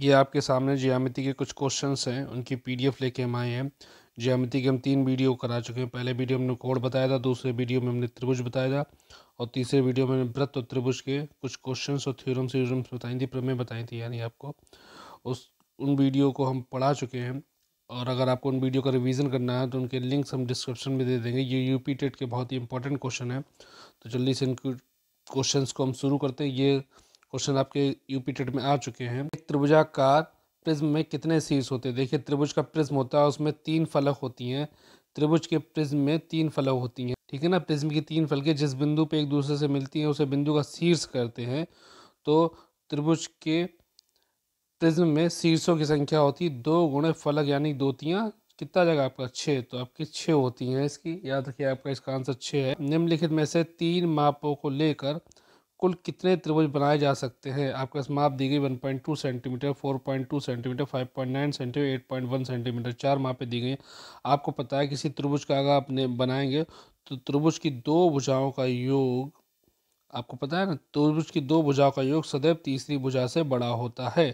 ये आपके सामने जियामिति के कुछ क्वेश्चंस हैं उनकी पीडीएफ लेके हम आए हैं जियामिति के हम तीन वीडियो करा चुके हैं पहले वीडियो हमने कोड बताया था दूसरे वीडियो में हमने त्रिभुज बताया था और तीसरे वीडियो में वृत्त और त्रिभुज के कुछ क्वेश्चंस और थ्योरम्स व्यूरम्स बताई थी प्रमेय बताई थी यानी आपको उस उन वीडियो को हम पढ़ा चुके हैं और अगर आपको उन वीडियो का रिवीजन करना है तो उनके लिंक्स हम डिस्क्रिप्शन में दे देंगे ये पी टेट के बहुत ही इंपॉर्टेंट क्वेश्चन है तो जल्दी से इन क्वेश्चन को हम शुरू करते हैं ये क्वेश्चन आपके यूपी टेट में आ चुके हैं त्रिभुजाकार प्रिज्म में कितने सीस होते हैं देखिए त्रिभुज का प्रिज्म होता है उसमें तीन फलक होती हैं त्रिभुज के प्रिज्म में तीन फलक होती हैं ठीक है ना प्रिज्म की तीन फलकें जिस बिंदु पे एक दूसरे से मिलती हैं उसे बिंदु का शीर्ष करते हैं तो त्रिभुज के प्रिज्म में शीर्षों की संख्या होती है दो गुणे फलक यानी दोतियाँ कितना जगह आपका छः तो आपकी छः होती हैं इसकी याद रखिए आपका इसका आंसर छः है निम्नलिखित में से तीन मापों को लेकर कुल कितने त्रिभुज बनाए जा सकते हैं आपके पास माप दी गई one point two centimetre four point two centimetre five point nine centimetre eight point one centimetre चार मापे दी गई आपको पता है किसी त्रिभुज का अगर आपने बनाएंगे तो त्रिभुज की दो भुजाओं का योग आपको पता है ना त्रिभुज की दो भुजाओं का योग सदैव तीसरी भुजा से बड़ा होता है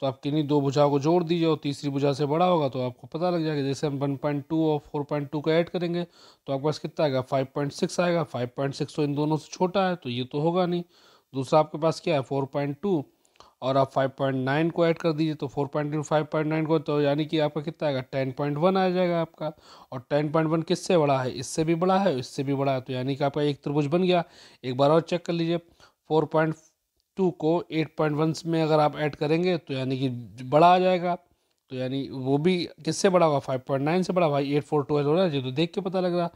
तो आप किन्हीं दो भुजाओं को जोड़ दीजिए और तीसरी भुजा से बड़ा होगा तो आपको पता लग जाएगा जैसे हम वन पॉइंट टू और फोर पॉइंट टू का ऐड करेंगे तो आपके पास कितना आएगा फाइव पॉइंट सिक्स आएगा फाइव पॉइंट सिक्स तो इन दोनों से छोटा है तो ये तो होगा नहीं दूसरा आपके पास क्या है फोर पॉइंट टू और आप फाइव पॉइंट नाइन को ऐड कर दीजिए तो four point two five point nine को तो यानी कि आपका कितना आएगा टेन पॉइंट वन आ जाएगा आपका और टेन पॉइंट वन किससे बड़ा है इससे भी बड़ा है इससे भी बड़ा है तो यानी कि आपका एक त्रिभुज बन गया एक बार और चेक कर लीजिए फोर पॉइंट टू को एट पॉइंट वन में अगर आप ऐड करेंगे तो यानी कि बड़ा आ जाएगा तो यानी वो भी किससे बड़ा होगा फाइव पॉइंट नाइन से बड़ा भाई एट फोर ट्वेल्व हो रहा है जी तो देख के पता लग रहा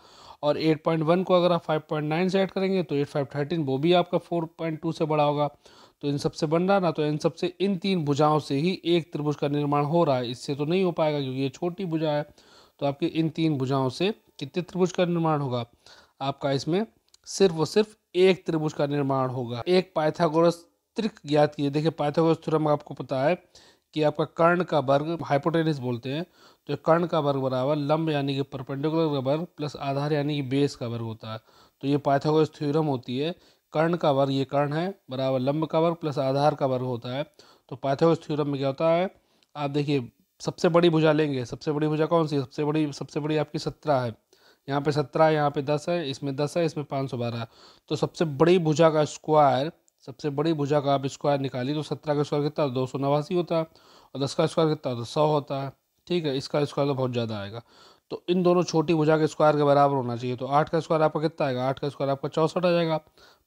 और एट पॉइंट वन को अगर आप फाइव पॉइंट नाइन से ऐड करेंगे तो एट फाइव थर्टीन वो भी आपका फोर पॉइंट टू से बड़ा होगा तो इन सबसे बन रहा ना तो इन सबसे इन तीन भुजाओं से ही एक त्रिभुज का निर्माण हो रहा है इससे तो नहीं हो पाएगा क्योंकि ये छोटी भुजा है तो आपके इन तीन भुजाओं से कितने त्रिभुज का निर्माण होगा आपका इसमें सिर्फ और सिर्फ एक त्रिभुज का निर्माण होगा एक पाइथागोरस त्रिक ज्ञात कीजिए देखिए पाइथागोरस थ्योरम आपको पता है कि आपका कर्ण का वर्ग हाइपोटेनिस बोलते हैं तो कर्ण का वर्ग बराबर लंब यानी कि परपेंडिकुलर का वर्ग प्लस आधार यानी कि बेस का वर्ग होता है तो ये पाइथागोरस थ्योरम होती है कर्ण का वर्ग ये कर्ण है बराबर लंब का वर्ग प्लस आधार का वर्ग होता है तो पाइथागोरस थ्योरम में क्या होता है आप देखिए सबसे बड़ी भुजा लेंगे सबसे बड़ी भुजा कौन सी सबसे बड़ी सबसे बड़ी आपकी सत्रह है यहाँ पे सत्रह यहाँ पे दस है इसमें दस है इसमें पाँच सौ बारह तो सबसे बड़ी भुजा का स्क्वायर सबसे बड़ी भुजा का आप स्क्वायर निकाली तो सत्रह का स्क्वायर कितना दो सौ नवासी होता है और दस का स्क्वायर कितना तो सौ होता है ठीक है इसका स्क्वायर तो बहुत ज़्यादा आएगा तो इन दोनों छोटी भुजा के स्क्वायर के बराबर होना चाहिए तो आठ का स्क्वायर आपका कितना आएगा आठ का स्क्वायर आपका चौंसठ आ जाएगा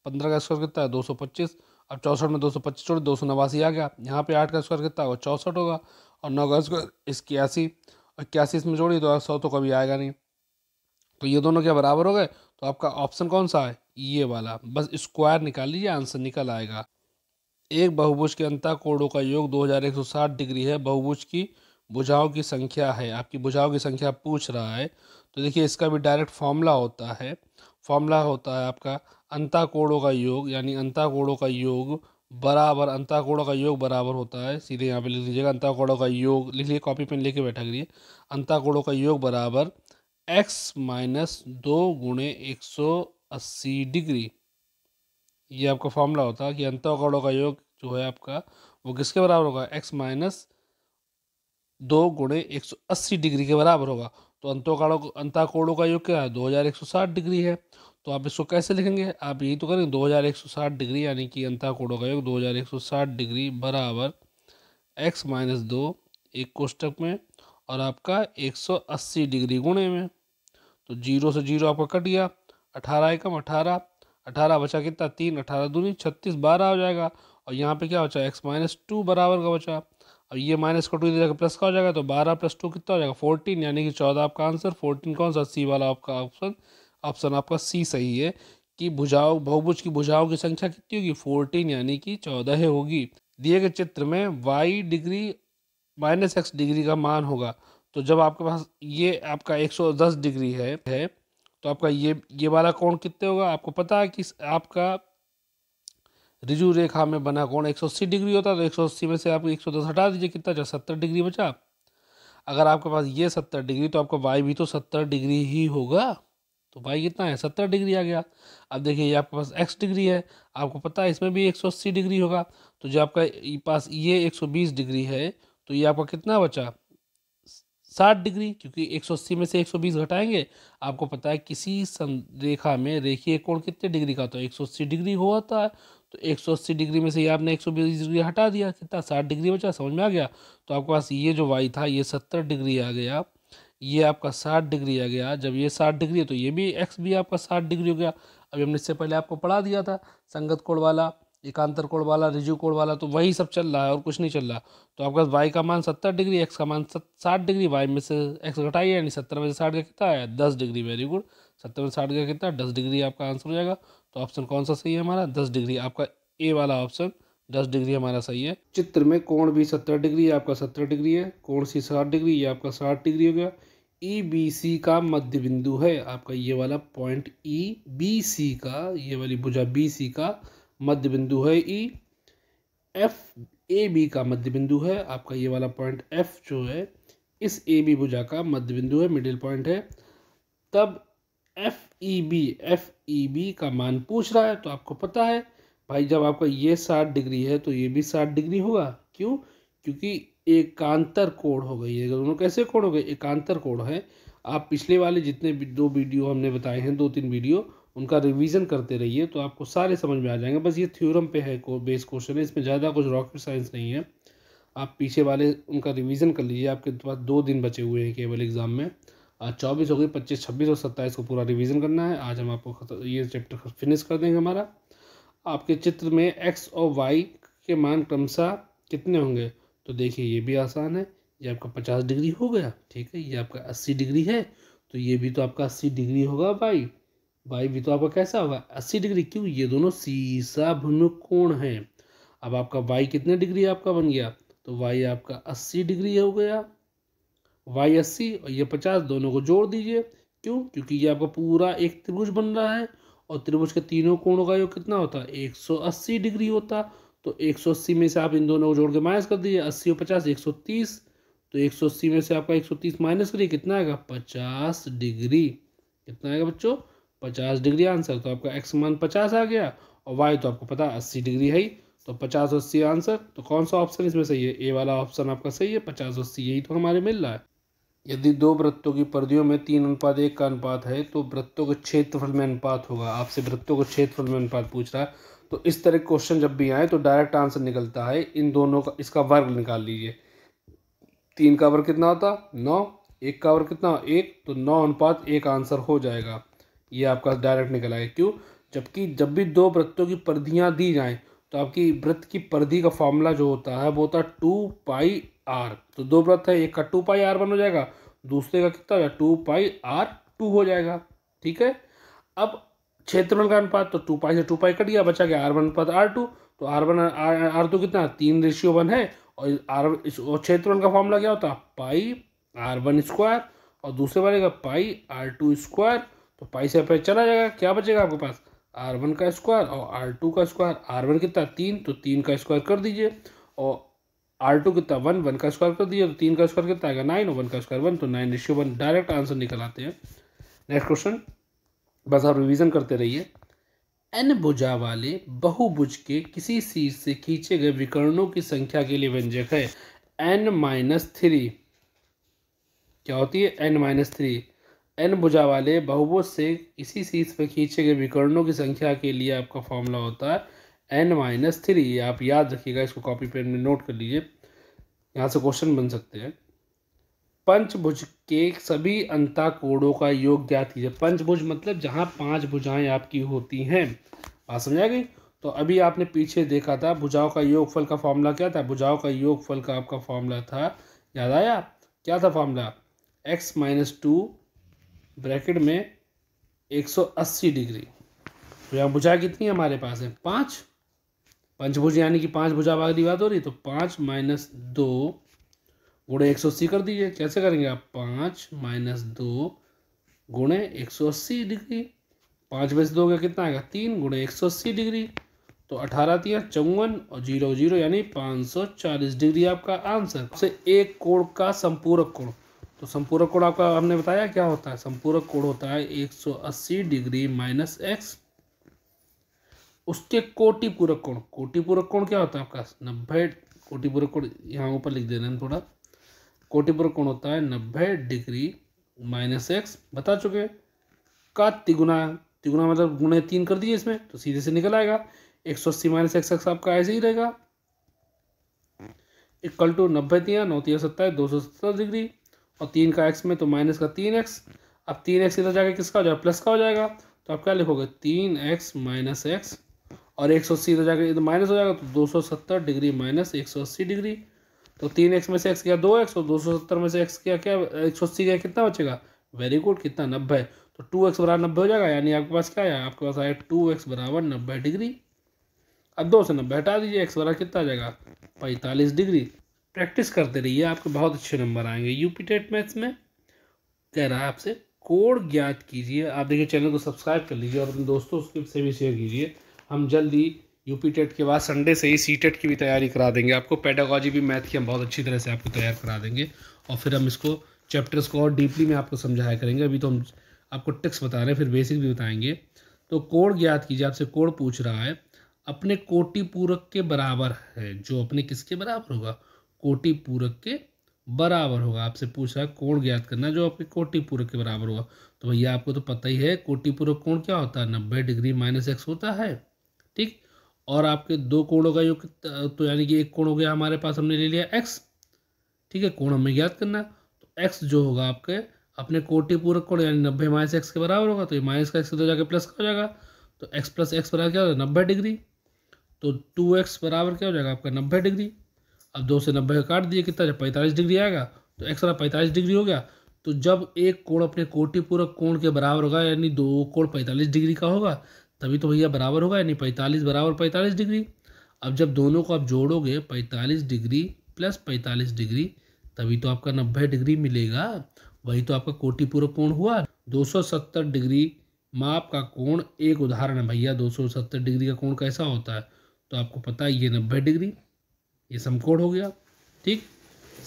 पंद्रह का स्क्वायर कितना है दो सौ पच्चीस अब चौंसठ में दो सौ पच्चीस छोड़ दो सौ नवासी आ गया यहाँ पे आठ का स्क्वायर कितना होगा चौंसठ होगा और नौ का स्क्वायर इक्यासी और इक्यासी इसमें जोड़ी तो सौ तो कभी आएगा नहीं तो ये दोनों क्या बराबर हो गए तो आपका ऑप्शन कौन सा है ये वाला बस स्क्वायर निकाल लीजिए आंसर निकल आएगा एक बहुभुज के कोणों का योग 2160 डिग्री है बहुभुज की भुजाओं की संख्या है आपकी भुजाओं की संख्या पूछ रहा है तो देखिए इसका भी डायरेक्ट फॉर्मूला होता है फॉर्मूला होता है आपका कोणों का योग यानी कोणों का योग बराबर कोणों का योग बराबर होता है सीधे यहाँ पे लिख लीजिएगा कोणों का योग लिख लीजिए कॉपी पेन लेके बैठा करिए कोणों का योग बराबर एक्स माइनस दो गुणे एक सौ अस्सी डिग्री ये आपका फॉर्मूला होता है कि अंतोगणों का योग जो है आपका वो किसके बराबर होगा एक्स माइनस दो गुणे एक सौ अस्सी डिग्री के बराबर होगा तो अंतोकाणों अंताकोणों का योग क्या है दो हज़ार एक सौ साठ डिग्री है तो आप इसको कैसे लिखेंगे आप यही तो करेंगे दो हज़ार एक सौ साठ डिग्री यानी कि अंताकोणों का योग दो हज़ार एक सौ साठ डिग्री बराबर एक्स माइनस दो एक कोष्टक में और आपका एक सौ अस्सी डिग्री गुणे में तो जीरो से जीरो आपका कट गया अठारह एकम अठारह अठारह बचा कितना तीन अठारह दूनी छत्तीस बारह हो जाएगा और यहाँ पे क्या बचा एक्स माइनस टू बराबर का बचा और ये माइनस का टू इधर प्लस का हो जाएगा तो बारह प्लस टू कितना हो जाएगा फोर्टीन यानी कि चौदह आपका आंसर फोर्टीन कौन सा सी वाला आपका ऑप्शन ऑप्शन आपका सी सही है कि भुजाओं बहुभुज की भुजाओं की संख्या कितनी होगी फोर्टीन यानी कि चौदह होगी दिए गए चित्र में Y degree minus X degree का मान होगा तो जब आपके पास ये आपका दस डिग्री है है तो आपका ये ये वाला कोण कितने होगा आपको पता है कि आपका रिजु रेखा में बना कोण 180 डिग्री होता है तो 180 में से आप 110 हटा दीजिए कितना जो 70 डिग्री बचा अगर आपके पास ये 70 डिग्री तो आपका वाई भी तो 70 डिग्री ही होगा तो वाई कितना है 70 डिग्री आ गया अब देखिए ये आपके पास एक्स डिग्री है आपको पता है इसमें भी एक डिग्री होगा तो जो आपका पास ये एक डिग्री है तो ये आपका कितना बचा साठ डिग्री क्योंकि 180 में से 120 घटाएंगे आपको पता है किसी रेखा में रेखीय कोण कितने डिग्री का होता है 180 डिग्री होता है तो 180 डिग्री में से ये आपने 120 डिग्री हटा दिया कितना 60 डिग्री बचा समझ में आ गया तो आपके पास ये जो वाई था ये 70 डिग्री आ गया ये आपका 60 डिग्री आ गया जब ये 60 डिग्री है तो ये भी एक्स भी आपका 60 डिग्री हो गया अभी हमने इससे पहले आपको पढ़ा दिया था संगत कोण वाला एकांतर कोण वाला रिजू कोण वाला तो वही सब चल रहा है और कुछ नहीं चल रहा तो आपके पास वाई का मान सत्तर डिग्री एक्स का मान साठ डिग्री वाई में से एक्स घटाइए यानी सत्तर में से साठ का कितना आया दस डिग्री वेरी गुड सत्तर में साठ का कितना दस डिग्री आपका आंसर हो जाएगा तो ऑप्शन कौन सा सही है हमारा दस डिग्री आपका ए वाला ऑप्शन दस डिग्री हमारा सही है चित्र में कोण भी सत्तर डिग्री आपका सत्तर डिग्री है कोण सी साठ डिग्री ये आपका साठ डिग्री हो गया ई बी सी का मध्य बिंदु है आपका ये वाला पॉइंट ई बी सी का ये वाली भुजा बी सी का मध्य बिंदु है ई एफ ए बी का मध्य बिंदु है आपका ये वाला पॉइंट एफ जो है इस ए बी भुजा का मध्य बिंदु है मिडिल पॉइंट है तब F E B F E B का मान पूछ रहा है तो आपको पता है भाई जब आपका ये साठ डिग्री है तो ये भी साठ डिग्री होगा क्यों क्योंकि एकांतर कोण हो गई है दोनों कैसे कोण हो गए एकांतर कोण है आप पिछले वाले जितने दो वीडियो हमने बताए हैं दो तीन वीडियो उनका रिवीजन करते रहिए तो आपको सारे समझ में आ जाएंगे बस ये थ्योरम पे है को बेस क्वेश्चन है इसमें ज़्यादा कुछ रॉकेट साइंस नहीं है आप पीछे वाले उनका रिवीजन कर लीजिए आपके तो पास दो दिन बचे हुए हैं केवल एग्ज़ाम में आज चौबीस हो गई पच्चीस छब्बीस और सत्ताईस को पूरा रिवीजन करना है आज हम आपको ये चैप्टर फिनिश कर देंगे हमारा आपके चित्र में एक्स और वाई के मान क्रमशः कितने होंगे तो देखिए ये भी आसान है ये आपका पचास डिग्री हो गया ठीक है ये आपका अस्सी डिग्री है तो ये भी तो आपका अस्सी डिग्री होगा वाई वाई भी तो आपका कैसा हुआ अस्सी डिग्री क्यों ये दोनों सीसा भूमि कोण है अब आपका वाई कितने डिग्री आपका बन गया तो वाई आपका अस्सी डिग्री हो गया वाई अस्सी और ये पचास दोनों को जोड़ दीजिए क्यों क्योंकि ये आपका पूरा एक त्रिभुज बन रहा है और त्रिभुज के तीनों कोणों का योग कितना होता है एक सौ अस्सी डिग्री होता तो एक सौ अस्सी में से आप इन दोनों को जोड़ के माइनस कर दीजिए अस्सी और पचास एक सौ तीस तो एक सौ अस्सी में से आपका एक सौ तीस माइनस करिए कितना आएगा पचास डिग्री कितना आएगा बच्चों पचास डिग्री आंसर तो आपका एक्स मान पचास आ गया और वाई तो आपको पता अस्सी डिग्री है ही तो पचास अस्सी आंसर तो कौन सा ऑप्शन इसमें सही है ए वाला ऑप्शन आपका सही है पचास अस्सी यही तो हमारे मिल रहा है यदि दो वृत्तों की परिधियों में तीन अनुपात एक का अनुपात है तो वृत्तों के क्षेत्रफल में अनुपात होगा आपसे वृत्तों के क्षेत्रफल में अनुपात पूछ रहा है तो इस तरह के क्वेश्चन जब भी आए तो डायरेक्ट आंसर निकलता है इन दोनों का इसका वर्ग निकाल लीजिए तीन का वर्ग कितना होता नौ एक का वर्ग कितना एक तो नौ अनुपात एक आंसर हो जाएगा ये आपका डायरेक्ट निकल आएगा क्यों जबकि जब भी दो वृत्तों की परिधियाँ दी जाएँ तो आपकी वृत्त की परिधि का फॉर्मूला जो होता है वो होता है टू पाई आर तो दो वृत्त है एक का टू पाई आर वन हो जाएगा दूसरे का कितना हो जाएगा टू पाई आर टू हो जाएगा ठीक है अब क्षेत्रफल का अनुपात तो टू पाई से टू पाई कट गया बचा गया आर वन अनुपात आर टू तो आर वन आर टू कितना तीन रेशियो वन है और आर क्षेत्रफल का फॉर्मूला क्या होता है पाई आर वन स्क्वायर और दूसरे वाले का पाई आर टू स्क्वायर तो पाई से पाई चला जाएगा क्या बचेगा आपके पास आर वन का स्क्वायर और आर टू का स्क्वायर आर वन कितना तीन तो तीन का स्क्वायर कर दीजिए और आर टू कितना वन वन का स्क्वायर कर दीजिए तो तीन का स्क्वायर कितना आएगा नाइन और वन का स्क्वायर वन तो nine ratio one direct answer निकल आते हैं नेक्स्ट क्वेश्चन बस आप रिविजन करते रहिए एन भुजा वाले बहुभुज के किसी शीर्ष से खींचे गए विकर्णों की संख्या के लिए व्यंजक है एन माइनस थ्री क्या होती है एन माइनस थ्री एन भुजा वाले बहुभुज से इसी शीर्ष पर खींचे गए विकर्णों की संख्या के लिए आपका फॉर्मूला होता है एन माइनस थ्री आप याद रखिएगा इसको कॉपी पेन में नोट कर लीजिए यहाँ से क्वेश्चन बन सकते हैं पंचभुज के सभी कोडों का योग ज्ञात कीजिए पंचभुज मतलब जहाँ पांच भुजाएं आपकी होती हैं बात समझ आ गई तो अभी आपने पीछे देखा था भुजाओं का योगफल का फॉर्मूला क्या था भुजाओं का योगफल का आपका फॉर्मूला था याद आया क्या था formula X minus two bracket में 180 डिग्री तो यहाँ भुजा कितनी हमारे पास है पाँच पंचभुज यानी कि पाँच भुजा वाली बात हो रही तो पाँच माइनस दो गुणे एक सौ अस्सी कर दीजिए कैसे करेंगे आप पाँच माइनस दो गुणे एक सौ अस्सी डिग्री पाँच बस दो का कितना आएगा तीन गुणे एक सौ अस्सी डिग्री तो अठारह तीन चौवन और जीरो जीरो यानी पाँच सौ चालीस डिग्री आपका आंसर से तो एक कोण का संपूरक कोण तो संपूरक कोण आपका हमने बताया क्या होता है संपूरक कोण होता है 180 डिग्री माइनस एक्स उसके कोटि पूरक कोण कोटि पूरक कोण क्या होता है आपका नब्बे कोटि पूरक कोण यहाँ ऊपर लिख दे रहे हैं थोड़ा कोटि पूरक कोण होता है नब्बे डिग्री माइनस एक्स बता चुके का तिगुना तिगुना मतलब गुणे तीन कर दिए इसमें तो सीधे से निकल आएगा एक सौ अस्सी माइनस एक्स एक्स आपका ऐसे ही रहेगा इक्वल टू नब्बे नौ तीन सत्ताईस दो सौ सत्तर डिग्री और तीन का एक्स में तो माइनस का तीन एक्स अब तीन एक्स इधर जाके किसका हो जाएगा प्लस का हो जाएगा तो आप क्या लिखोगे तीन एक्स माइनस एक्स और एक सौ अस्सी इधर जाके इधर माइनस हो जाएगा तो दो सौ सत्तर डिग्री माइनस एक सौ अस्सी डिग्री तो तीन एक्स में से एक्स किया दो एक्स और दो सौ सत्तर में से एक्स किया क्या एक सौ अस्सी क्या कितना बचेगा वेरी गुड कितना नब्बे तो टू एक्स बराबर नब्बे हो जाएगा यानी आपके पास क्या आया आपके पास आया टू एक्स बराबर नब्बे डिग्री अब दो से नब्बे हटा दीजिए एक्स बराबर कितना आ जाएगा पैंतालीस डिग्री प्रैक्टिस करते रहिए आपके बहुत अच्छे नंबर आएंगे यूपी टेट मैथ्स में कह रहा है आपसे कोड ज्ञात कीजिए आप देखिए चैनल को सब्सक्राइब कर लीजिए और अपने दोस्तों से भी शेयर कीजिए हम जल्दी यूपी टेट के बाद संडे से ही सी टेट की भी तैयारी करा देंगे आपको पैडागॉजी भी मैथ की हम बहुत अच्छी तरह से आपको तैयार करा देंगे और फिर हम इसको चैप्टर्स को और डीपली में आपको समझाया करेंगे अभी तो हम आपको टिक्स बता रहे हैं फिर बेसिक भी बताएंगे तो कोड ज्ञात कीजिए आपसे कोड पूछ रहा है अपने कोटि पूरक के बराबर है जो अपने किसके बराबर होगा कोटि पूरक के बराबर होगा आपसे पूछ रहा है कोण ज्ञात करना जो आपके कोटि पूरक के बराबर होगा तो भैया आपको तो पता ही है कोटि पूरक कोण क्या होता है नब्बे डिग्री माइनस एक्स होता है ठीक और आपके दो कोणों का योग तो यानी कि एक कोण हो गया हमारे पास हमने ले लिया एक्स ठीक है कोण हमें ज्ञात करना तो एक्स जो होगा आपके अपने कोटि पूरक कोण यानी नब्बे माइनस एक्स के बराबर होगा तो ये माइनस का एक्स तो जाकर प्लस का हो जाएगा तो एक्स प्लस एक्स बराबर क्या हो जाएगा नब्बे डिग्री तो टू एक्स बराबर क्या हो जाएगा आपका नब्बे डिग्री अब दो से नब्बे का काट दिए कितना जब पैंतालीस डिग्री आएगा तो एक्स वाला पैंतालीस डिग्री हो गया तो जब एक कोण अपने कोटि पूरक कोण के बराबर होगा यानी दो कोण पैंतालीस डिग्री का होगा तभी तो भैया बराबर होगा यानी पैंतालीस बराबर पैंतालीस डिग्री अब जब दोनों को आप जोड़ोगे पैंतालीस डिग्री प्लस पैंतालीस डिग्री तभी तो आपका नब्बे डिग्री मिलेगा वही तो आपका कोटि पूरक कोण हुआ दो सौ सत्तर डिग्री माप का कोण एक उदाहरण है भैया दो सौ सत्तर डिग्री का कोण कैसा होता है तो आपको पता है ये नब्बे डिग्री ये समकोण हो गया ठीक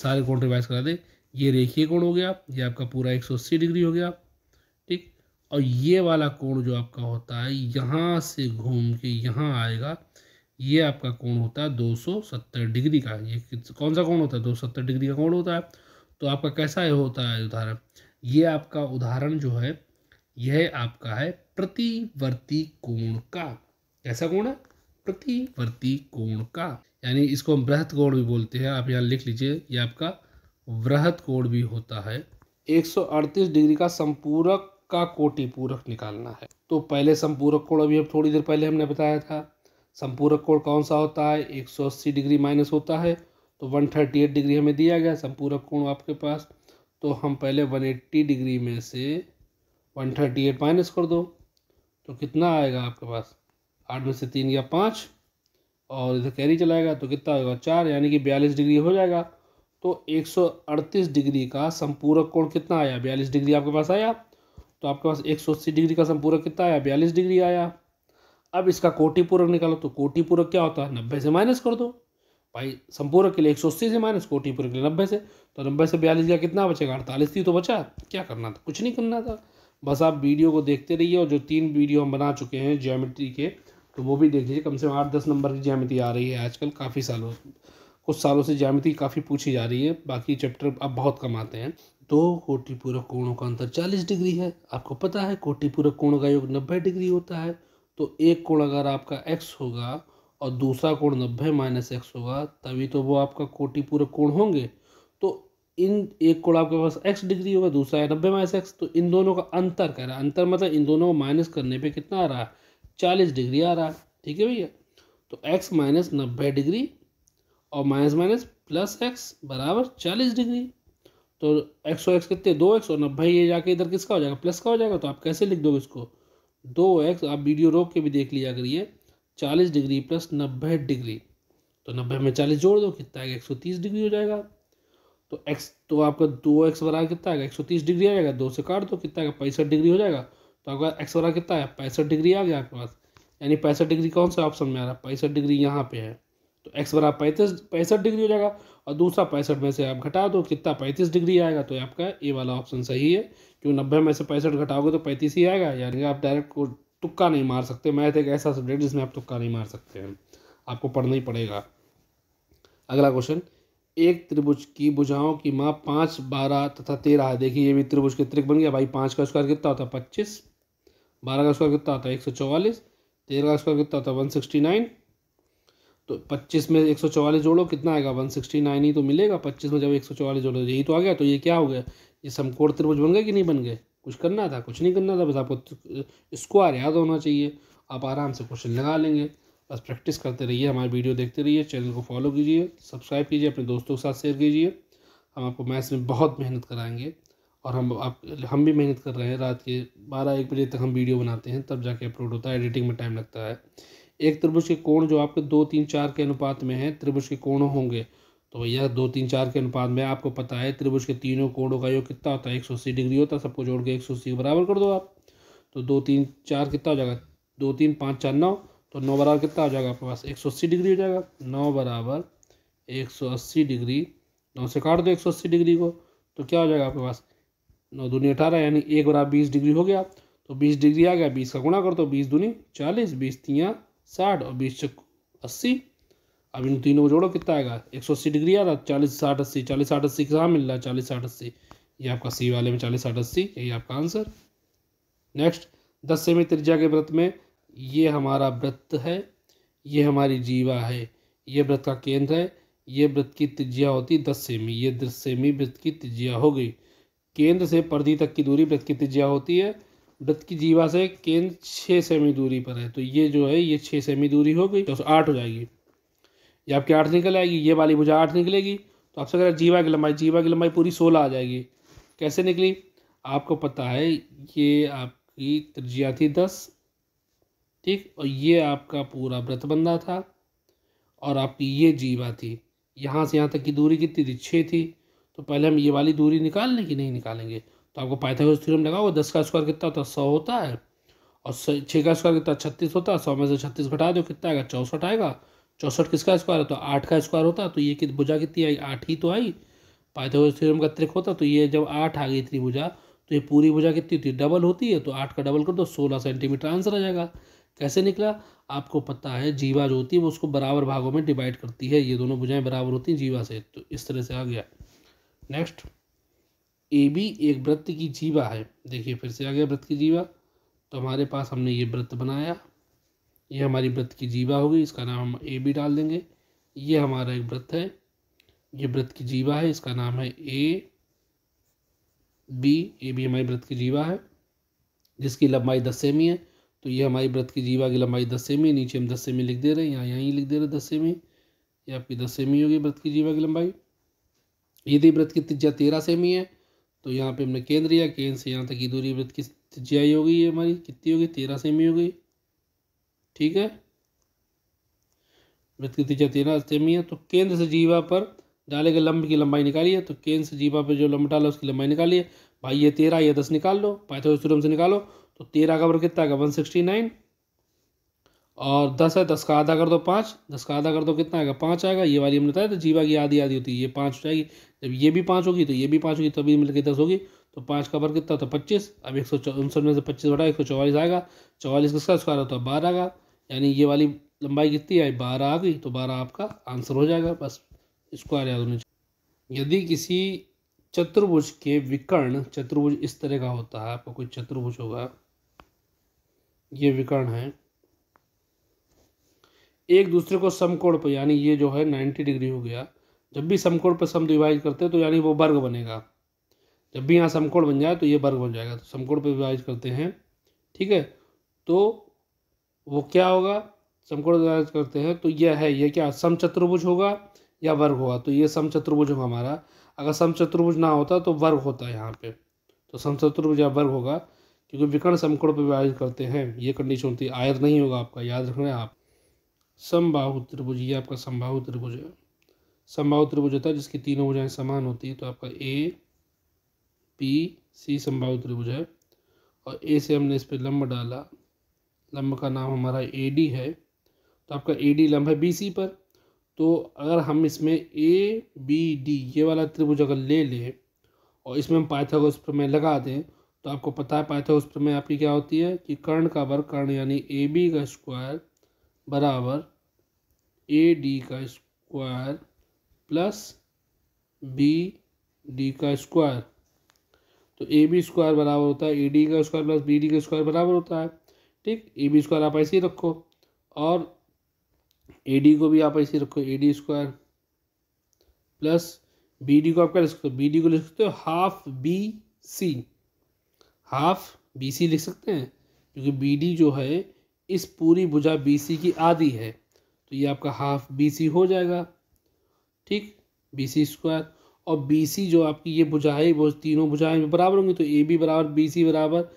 सारे कोण रिवाइज करा दे ये रेखीय कोण हो गया ये आपका पूरा एक सौ अस्सी डिग्री हो गया ठीक और ये वाला कोण जो आपका होता है यहाँ से घूम के यहाँ आएगा ये आपका कोण होता है दो सौ सत्तर डिग्री का ये कौन सा कोण होता है दो सौ सत्तर डिग्री का कोण होता है तो आपका कैसा है होता है उदाहरण ये आपका उदाहरण जो है यह आपका है प्रतिवर्ती कोण का कैसा कोण है प्रतिवर्ती कोण का यानी इसको हम वृहत कोण भी बोलते हैं आप यहाँ लिख लीजिए ये आपका वृहत कोण भी होता है 138 डिग्री का संपूरक का कोटि पूरक निकालना है तो पहले संपूरक कोण अभी अब थोड़ी देर पहले हमने बताया था संपूरक कोण कौन सा होता है 180 डिग्री माइनस होता है तो 138 डिग्री हमें दिया गया संपूरक कोण आपके पास तो हम पहले 180 डिग्री में से 138 माइनस कर दो तो कितना आएगा आपके पास आठ में से तीन या पाँच और इधर कैरी चलाएगा तो कितना होगा चार यानी कि बयालीस डिग्री हो जाएगा तो अड़तीस डिग्री का संपूरक कोण कितना आया बयालीस डिग्री आपके पास आया तो आपके पास एक सौ अस्सी डिग्री का संपूरक कितना आया बयालीस डिग्री आया अब इसका कोटि पूरक निकालो तो कोटि पूरक क्या होता है नब्बे से माइनस कर दो भाई संपूरक के लिए एक सौ अस्सी से माइनस कोटि पूरक के लिए नब्बे से तो नब्बे से बयालीस का कितना बचेगा अड़तालीस थी तो बचा क्या करना था कुछ नहीं करना था बस आप वीडियो को देखते रहिए और जो तीन वीडियो हम बना चुके हैं ज्योमेट्री के तो वो भी देख लीजिए कम से कम आठ दस नंबर की ज्यामिति आ रही है आजकल काफ़ी सालों कुछ सालों से ज्यामिति काफ़ी पूछी जा रही है बाकी चैप्टर अब बहुत कम आते हैं दो तो कोटि पूरक कोणों का अंतर चालीस डिग्री है आपको पता है कोटि पूरक का योग नब्बे डिग्री होता है तो एक कोण अगर आपका एक्स होगा और दूसरा कोण नब्बे माइनस एक्स होगा तभी तो वो आपका कोटि पूरक कोण होंगे तो इन एक कोण आपके पास एक्स डिग्री होगा दूसरा है नब्बे माइनस एक्स तो इन दोनों का अंतर कह रहा है अंतर मतलब इन दोनों को माइनस करने पे कितना आ रहा है चालीस डिग्री आ रहा है ठीक है भैया तो एक्स माइनस नब्बे डिग्री और माइनस माइनस प्लस एक्स बराबर चालीस डिग्री तो एक्स और एक्स कितने दो एक्स और नब्बे ये जाके इधर किसका हो जाएगा प्लस का हो जाएगा तो आप कैसे लिख दोगे इसको दो एक्स आप वीडियो रोक के भी देख लिया करिए चालीस डिग्री प्लस नब्बे डिग्री तो नब्बे में चालीस जोड़ दो कितना है एक सौ तीस डिग्री हो जाएगा तो एक्स तो आपका दो एक्स बराबर कितना आएगा एक सौ तीस डिग्री आ जाएगा दो से काट दो कितना आएगा पैंसठ डिग्री हो जाएगा तो आपका एक्स वाला कितना है पैंसठ डिग्री आ गया आपके पास यानी पैंसठ डिग्री कौन सा ऑप्शन में आ रहा है पैंसठ डिग्री यहाँ पे है तो एक्स वाला पैंतीस पैंसठ डिग्री हो जाएगा और दूसरा पैंसठ में से आप घटा दो कितना पैंतीस डिग्री आएगा तो आपका ए वाला ऑप्शन सही है क्योंकि नब्बे में से पैंसठ घटाओगे तो पैंतीस ही आएगा यानी आप डायरेक्ट को तुक्का नहीं मार सकते मैथ एक ऐसा सब्जेक्ट जिसमें आप तुक्का नहीं मार सकते हैं आपको पढ़ना ही पड़ेगा अगला क्वेश्चन एक त्रिभुज की भुजाओं की माप पाँच बारह तथा तेरह है देखिए ये भी त्रिभुज के त्रिक बन गया भाई पाँच का स्क्वायर कितना होता है पच्चीस बारह का स्क्वायर कितना आता है एक सौ चौवालीस तेरह का स्क्वायर कितना आता है वन सिक्सटी नाइन तो पच्चीस में एक सौ चौवालीस जोड़ो कितना आएगा वन सिक्सटी नाइन ही तो मिलेगा पच्चीस में जब एक सौ चौवालीस जोड़ो यही तो आ गया तो ये क्या हो गया ये समकोण त्रिभुज बन गए कि नहीं बन गए कुछ करना था कुछ नहीं करना था बस आपको स्क्वायर याद होना चाहिए आप आराम से क्वेश्चन लगा लेंगे बस प्रैक्टिस करते रहिए हमारे वीडियो देखते रहिए चैनल को फॉलो कीजिए सब्सक्राइब कीजिए अपने दोस्तों के साथ शेयर कीजिए हम आपको मैथ्स में बहुत मेहनत कराएंगे और हम आप हम भी मेहनत कर रहे हैं रात के बारह एक बजे तक हम वीडियो बनाते हैं तब जाके अपलोड होता है एडिटिंग में टाइम लगता है एक त्रिभुज के कोण जो आपके दो तीन चार के अनुपात में है त्रिभुज के कोण होंगे तो भैया दो तीन चार के अनुपात में आपको पता है त्रिभुज के तीनों कोणों का योग कितना होता है एक सौ अस्सी डिग्री होता है सबको जोड़ के एक सौ अस्सी के बराबर कर दो आप तो दो तीन चार कितना हो जाएगा दो तीन पाँच चार नौ तो नौ बराबर कितना हो जाएगा आपके पास एक सौ अस्सी डिग्री हो जाएगा नौ बराबर एक सौ अस्सी डिग्री नौ से काट दो एक सौ अस्सी डिग्री को तो क्या हो जाएगा आपके पास नौ दूनी अठारह यानी एक बराबर बीस डिग्री हो गया तो बीस डिग्री आ गया बीस का गुणा कर दो तो बीस दूनी चालीस बीस तियाँ साठ और बीस चक अस्सी अब इन तीनों को जोड़ो कितना आएगा एक सौ अस्सी डिग्री आ रहा चालीस साठ अस्सी चालीस साठ अस्सी कहाँ मिल रहा है चालीस साठ अस्सी ये आपका सी वाले में चालीस साठ अस्सी यही आपका आंसर नेक्स्ट दस सेमी त्रिज्या के व्रत में ये हमारा व्रत है ये हमारी जीवा है ये व्रत का केंद्र है ये व्रत की त्रिज्या होती दस सेमी ये दस सेमी व्रत की त्रिज्या हो गई केंद्र से परधि तक की दूरी वृत्त की त्रिज्या होती है वृत्त की जीवा से केंद्र छः सेमी दूरी पर है तो ये जो है ये छः सेमी दूरी हो गई तो आठ हो जाएगी ये आपकी आठ निकल आएगी ये वाली भुजा आठ निकलेगी तो आपसे कह जीवा की लंबाई जीवा की लंबाई पूरी सोलह आ जाएगी कैसे निकली आपको पता है ये आपकी त्रिज्या थी दस ठीक और ये आपका पूरा व्रत बंधा था और आपकी ये जीवा थी यहाँ से यहाँ तक की दूरी कितनी थी छः थी तो पहले हम ये वाली दूरी निकाल लें कि नहीं निकालेंगे तो आपको पाइथागोरस थ्योरम लगाओ दस का स्क्वायर कितना होता है सौ होता है और छः का स्क्वायर कितना छत्तीस होता है सौ में से छत्तीस घटा दो कितना आएगा चौंसठ आएगा चौंसठ किसका स्क्वायर होता है तो आठ का स्क्वायर होता है तो ये कित भुजा कितनी आई आठ ही तो आई पाइथागोरस थ्योरम का त्रिक होता तो ये जब आठ आ गई इतनी भुजा तो ये पूरी भुजा कितनी होती है डबल होती है तो आठ का डबल कर दो सोलह सेंटीमीटर आंसर आ जाएगा कैसे निकला आपको पता है जीवा जो होती है वो उसको बराबर भागों में डिवाइड करती है ये दोनों भुजाएं बराबर होती हैं जीवा से तो इस तरह से आ गया नेक्स्ट ए बी एक व्रत की जीवा है देखिए फिर से आ गया व्रत की जीवा तो हमारे पास हमने ये व्रत बनाया ये हमारी व्रत की जीवा होगी इसका नाम हम ए बी डाल देंगे ये हमारा एक व्रत है ये व्रत की जीवा है इसका नाम है ए बी ए बी हमारी व्रत की जीवा है जिसकी लंबाई दस सेमी है तो ये हमारी व्रत की जीवा की लंबाई दस सेमी नीचे हम दस सेमी लिख दे रहे हैं यहाँ यहीं लिख दे रहे दस सेमी ये आपकी दस सेमी होगी व्रत की जीवा की लंबाई यदि वृत्त की त्रिज्या तेरह सेमी है तो यहाँ पे हमने केंद्र या केंद्र से यहाँ तक की दूरी वृत्त की त्रिज्या ही हो गई है हमारी कितनी होगी तेरह सेमी हो गई ठीक है वृत्त की त्रिज्या तेरह सेमी है तो केंद्र से जीवा पर डाले के लंब की लंबाई निकाली है तो केंद्र से जीवा पर जो लंब डाला उसकी लंबाई निकाली है भाई ये तेरह या दस निकाल लो पाइथागोरस थ्योरम से निकालो तो तेरह का वर्ग कितना का वन सिक्सटी नाइन और दस है दस का आधा कर दो पाँच दस का आधा कर दो कितना आएगा पाँच आएगा ये वाली हमने बताया तो जीवा की आधी आधी होती है ये पाँच हो जाएगी जब ये भी पाँच होगी तो ये भी पाँच होगी तभी मिलकर दस होगी तो पाँच का वर्ग कितना तो पच्चीस अब एक सौ उनसठ में से पच्चीस बढ़ा एक सौ चौवालीस आएगा चौवालीस किसका स्क्वायर होता है बारह का यानी ये वाली लंबाई कितनी आई बारह आ गई तो बारह आपका आंसर हो जाएगा बस स्क्वायर याद होने चाहिए यदि किसी चतुर्भुज के विकर्ण चतुर्भुज इस तरह का होता है आपका कोई चतुर्भुज होगा ये विकर्ण है एक दूसरे को समकोण पर यानी ये जो है नाइन्टी डिग्री हो गया जब भी समकोण पर सम विभाजित करते हैं तो यानी वो वर्ग बनेगा जब भी यहाँ समकोण बन जाए तो ये वर्ग बन जाएगा तो समकोण पर विभाजित करते हैं ठीक है तो वो क्या होगा समकोण विभाजित करते हैं तो यह है यह क्या समचतुर्भुज होगा या वर्ग होगा तो ये समचतुर्भुज होगा हमारा अगर समचतुर्भुज ना होता तो वर्ग होता है यहाँ पर तो समचतुर्भुज या वर्ग होगा क्योंकि विकर्ण समकोण पर विभाजित करते हैं ये कंडीशन होती है आयर नहीं होगा आपका याद रखना है आप समबाहु त्रिभुज ये आपका संभाव त्रिभुज है संभाव त्रिभुज होता है जिसकी तीनों भुजाएं समान होती है तो आपका ए पी सी संभाव त्रिभुज है और ए से हमने इस पर लंब डाला लंब का नाम हमारा ए डी है तो आपका ए डी लंब है बी सी पर तो अगर हम इसमें ए बी डी ये वाला त्रिभुज अगर ले लें और इसमें हम पाइथागोरस प्रमेय लगा दें तो आपको पता है पाइथागोरस प्रमेय आपकी क्या होती है कि कर्ण का वर्ग कर्ण यानी ए बी का स्क्वायर बराबर ए डी का स्क्वायर प्लस बी डी का स्क्वायर तो ए बी स्क्वायर बराबर होता है ए डी का स्क्वायर प्लस बी डी का स्क्वायर बराबर होता है ठीक ए बी स्क्वायर आप ऐसे ही रखो और ए डी को भी आप ऐसे ही रखो A D square plus B D को आप क्या लिख सकते हो बी डी को लिख सकते हो half B C half B C लिख सकते हैं क्योंकि बी डी जो है इस पूरी भुजा बी सी की आधी है तो ये आपका हाफ बी सी हो जाएगा ठीक बी सी स्क्वायर और बी सी जो आपकी ये भुजा है वो तीनों भुजाएं बराबर होंगी तो ए बी बराबर बी सी बराबर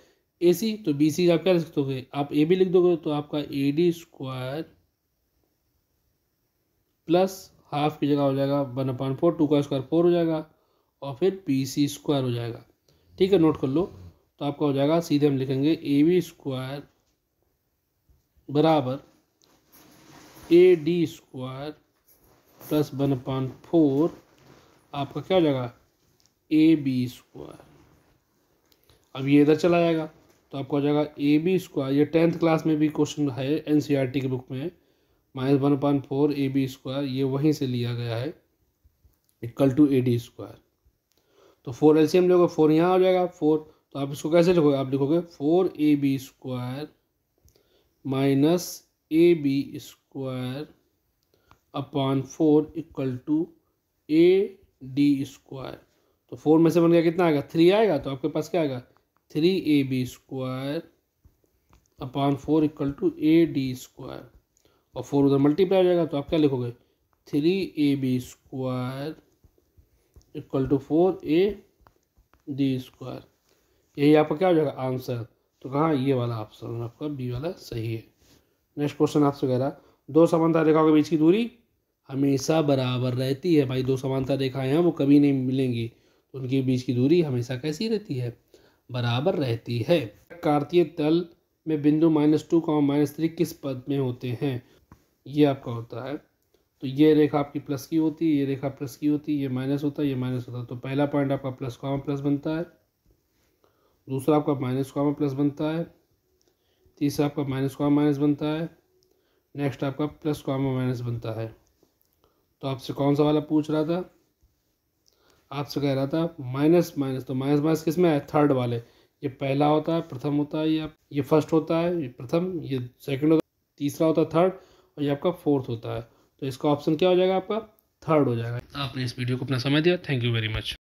ए सी तो बी सी आप क्या लिख दोगे आप ए बी लिख दोगे तो आपका A D square plus half की जगह हो जाएगा वन अपॉइंट फोर टू का स्क्वायर फोर हो जाएगा और फिर बी सी स्क्वायर हो जाएगा ठीक है नोट कर लो तो आपका हो जाएगा सीधे हम लिखेंगे ए बी स्क्वायर बराबर A D square plus one upon four आपका क्या हो जाएगा ए बी स्क्वायर अब ये इधर चला जाएगा तो आपका हो जाएगा ए बी स्क्वायर ये टेंथ क्लास में भी क्वेश्चन है N C E R T book में minus one upon four A B square ये वहीं से लिया गया है equal to A D square तो फोर एल सी एम लोगे फोर यहाँ हो जाएगा फोर तो आप इसको कैसे लिखोगे आप लिखोगे four A B square minus A B square upon four equal to A D square तो फोर में से बन गया कितना आएगा थ्री आएगा तो आपके पास क्या आएगा three A B square upon four equal to A D square और फोर उधर मल्टीप्लाई हो जाएगा तो आप क्या लिखोगे three A B square equal to four A D square यही आपका क्या हो जाएगा आंसर तो कहा ये वाला ऑप्शन आपका बी वाला सही है नेक्स्ट क्वेश्चन आपसे कह रहा दो समानता रेखाओं के बीच की दूरी हमेशा बराबर रहती है भाई दो समानता रेखाएं हैं वो कभी नहीं मिलेंगी तो उनके बीच की दूरी हमेशा कैसी रहती है बराबर रहती है कार्तीय तल में बिंदु माइनस टू का माइनस थ्री किस पद में होते हैं ये आपका होता है तो ये रेखा आपकी प्लस की होती है ये रेखा प्लस की होती है ये माइनस होता है ये माइनस होता है तो पहला पॉइंट आपका प्लस कॉमा प्लस बनता है दूसरा आपका माइनस कॉमा प्लस बनता है तीसरा आपका माइनस कॉमा माइनस बनता है नेक्स्ट आपका प्लस कॉमा माइनस बनता है तो आपसे कौन सा वाला पूछ रहा था आपसे कह रहा था माइनस माइनस तो माइनस माइनस किस में है थर्ड वाले ये पहला होता है प्रथम होता है ये ये फर्स्ट होता है ये प्रथम ये सेकंड होता है तीसरा होता है थर्ड और ये आपका फोर्थ होता है तो इसका ऑप्शन क्या हो जाएगा आपका थर्ड हो जाएगा आपने इस वीडियो को अपना समय दिया थैंक यू वेरी मच